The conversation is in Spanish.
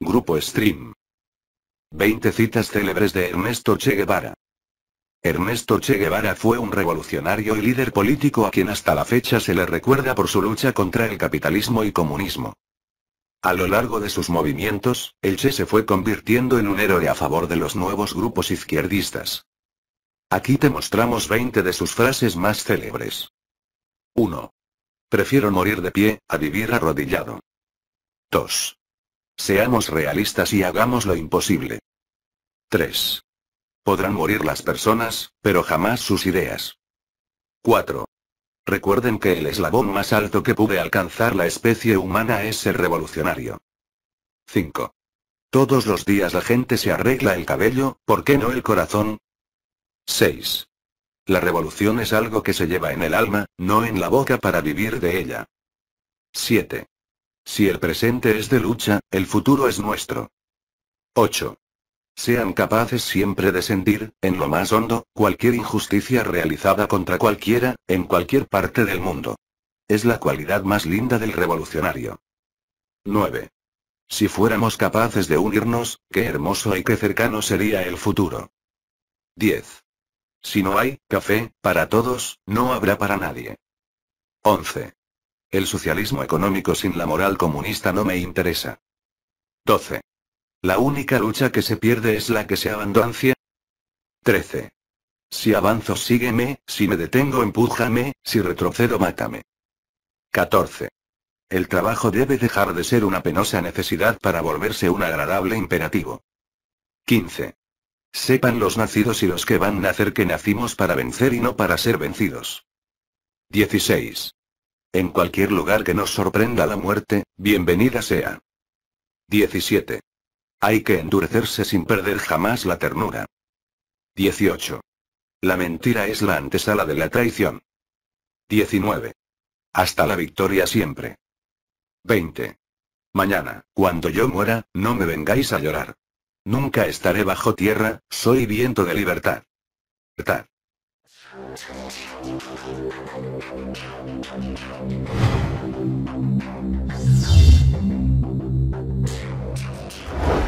Grupo Stream. 20 citas célebres de Ernesto Che Guevara. Ernesto Che Guevara fue un revolucionario y líder político a quien hasta la fecha se le recuerda por su lucha contra el capitalismo y comunismo. A lo largo de sus movimientos, el Che se fue convirtiendo en un héroe a favor de los nuevos grupos izquierdistas. Aquí te mostramos 20 de sus frases más célebres. 1. Prefiero morir de pie, a vivir arrodillado. 2. Seamos realistas y hagamos lo imposible. 3. Podrán morir las personas, pero jamás sus ideas. 4. Recuerden que el eslabón más alto que pude alcanzar la especie humana es el revolucionario. 5. Todos los días la gente se arregla el cabello, ¿por qué no el corazón? 6. La revolución es algo que se lleva en el alma, no en la boca para vivir de ella. 7. Si el presente es de lucha, el futuro es nuestro. 8. Sean capaces siempre de sentir, en lo más hondo, cualquier injusticia realizada contra cualquiera, en cualquier parte del mundo. Es la cualidad más linda del revolucionario. 9. Si fuéramos capaces de unirnos, qué hermoso y qué cercano sería el futuro. 10. Si no hay café, para todos, no habrá para nadie. 11. El socialismo económico sin la moral comunista no me interesa. 12. La única lucha que se pierde es la que se abandonancia. 13. Si avanzo sígueme, si me detengo empújame, si retrocedo mátame. 14. El trabajo debe dejar de ser una penosa necesidad para volverse un agradable imperativo. 15. Sepan los nacidos y los que van a nacer que nacimos para vencer y no para ser vencidos. 16. En cualquier lugar que nos sorprenda la muerte, bienvenida sea. 17. Hay que endurecerse sin perder jamás la ternura. 18. La mentira es la antesala de la traición. 19. Hasta la victoria siempre. 20. Mañana, cuando yo muera, no me vengáis a llorar. Nunca estaré bajo tierra, soy viento de libertad. Libertad. you